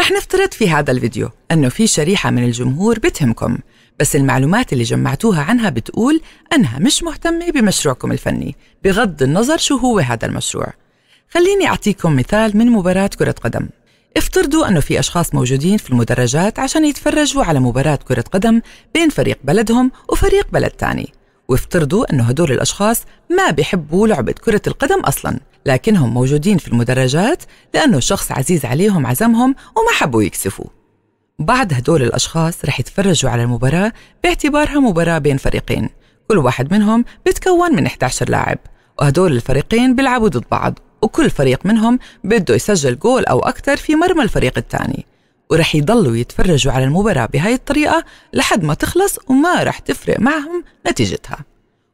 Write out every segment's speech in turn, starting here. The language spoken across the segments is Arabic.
رح نفترض في هذا الفيديو أنه في شريحة من الجمهور بتهمكم بس المعلومات اللي جمعتوها عنها بتقول أنها مش مهتمة بمشروعكم الفني بغض النظر شو هو هذا المشروع خليني أعطيكم مثال من مباراة كرة قدم افترضوا أنه في أشخاص موجودين في المدرجات عشان يتفرجوا على مباراة كرة قدم بين فريق بلدهم وفريق بلد تاني وافترضوا أنه هدول الأشخاص ما بيحبوا لعبة كرة القدم أصلا لكنهم موجودين في المدرجات لأنه شخص عزيز عليهم عزمهم وما حبوا يكسفوا بعد هدول الأشخاص رح يتفرجوا على المباراة باعتبارها مباراة بين فريقين كل واحد منهم بتكون من 11 لاعب وهدول الفريقين بيلعبوا ضد بعض وكل فريق منهم بده يسجل جول أو أكثر في مرمى الفريق الثاني ورح يضلوا يتفرجوا على المباراة بهاي الطريقة لحد ما تخلص وما رح تفرق معهم نتيجتها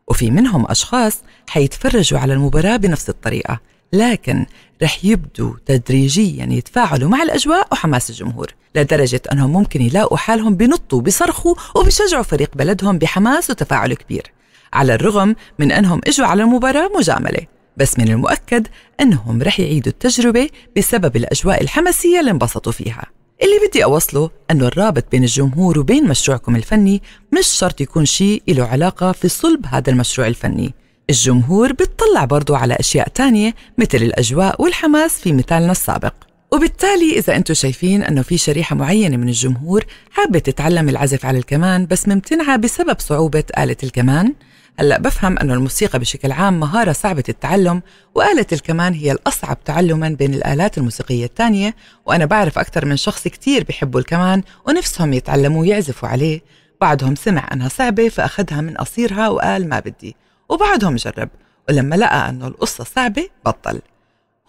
وفي منهم أشخاص حيتفرجوا على المباراة بنفس الطريقة لكن رح يبدوا تدريجيا يتفاعلوا مع الأجواء وحماس الجمهور لدرجة أنهم ممكن يلاقوا حالهم بنطوا بصرخوا وبشجعوا فريق بلدهم بحماس وتفاعل كبير على الرغم من أنهم إجوا على المباراة مجاملة بس من المؤكد أنهم رح يعيدوا التجربة بسبب الأجواء الحماسية اللي انبسطوا فيها اللي بدي أوصله أنه الرابط بين الجمهور وبين مشروعكم الفني مش شرط يكون شيء له علاقة في صلب هذا المشروع الفني الجمهور بتطلع برضه على أشياء تانية مثل الأجواء والحماس في مثالنا السابق وبالتالي إذا أنتم شايفين أنه في شريحة معينة من الجمهور حابة تتعلم العزف على الكمان بس ممتنعة بسبب صعوبة آلة الكمان هلا بفهم انه الموسيقى بشكل عام مهاره صعبه التعلم وآلة الكمان هي الاصعب تعلما بين الآلات الموسيقيه الثانيه وانا بعرف اكثر من شخص كثير بحبوا الكمان ونفسهم يتعلموا يعزفوا عليه بعضهم سمع انها صعبه فاخذها من قصيرها وقال ما بدي وبعضهم جرب ولما لقى انه القصه صعبه بطل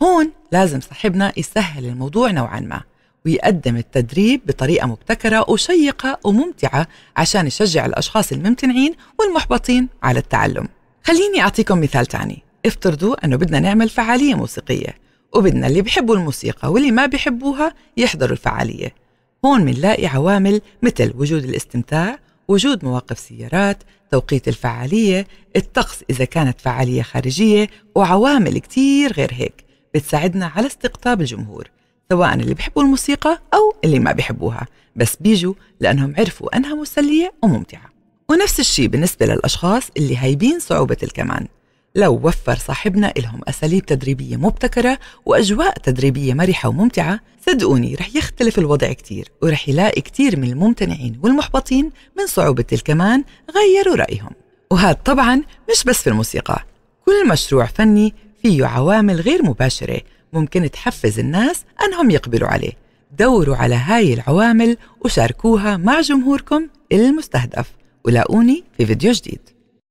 هون لازم صاحبنا يسهل الموضوع نوعا ما ويقدم التدريب بطريقة مبتكرة وشيقة وممتعة عشان يشجع الأشخاص الممتنعين والمحبطين على التعلم خليني أعطيكم مثال تاني افترضوا أنه بدنا نعمل فعالية موسيقية وبدنا اللي بيحبوا الموسيقى واللي ما بيحبوها يحضروا الفعالية هون منلاقي عوامل مثل وجود الاستمتاع وجود مواقف سيارات توقيت الفعالية الطقس إذا كانت فعالية خارجية وعوامل كتير غير هيك بتساعدنا على استقطاب الجمهور سواء اللي بيحبوا الموسيقى أو اللي ما بيحبوها بس بيجوا لأنهم عرفوا أنها مسلية وممتعة ونفس الشيء بالنسبة للأشخاص اللي هايبين صعوبة الكمان لو وفر صاحبنا لهم أساليب تدريبية مبتكرة وأجواء تدريبية مرحة وممتعة صدقوني رح يختلف الوضع كتير ورح يلاقي كتير من الممتنعين والمحبطين من صعوبة الكمان غيروا رأيهم وهذا طبعا مش بس في الموسيقى كل مشروع فني فيه عوامل غير مباشرة ممكن تحفز الناس أنهم يقبلوا عليه دوروا على هاي العوامل وشاركوها مع جمهوركم المستهدف ولاقوني في فيديو جديد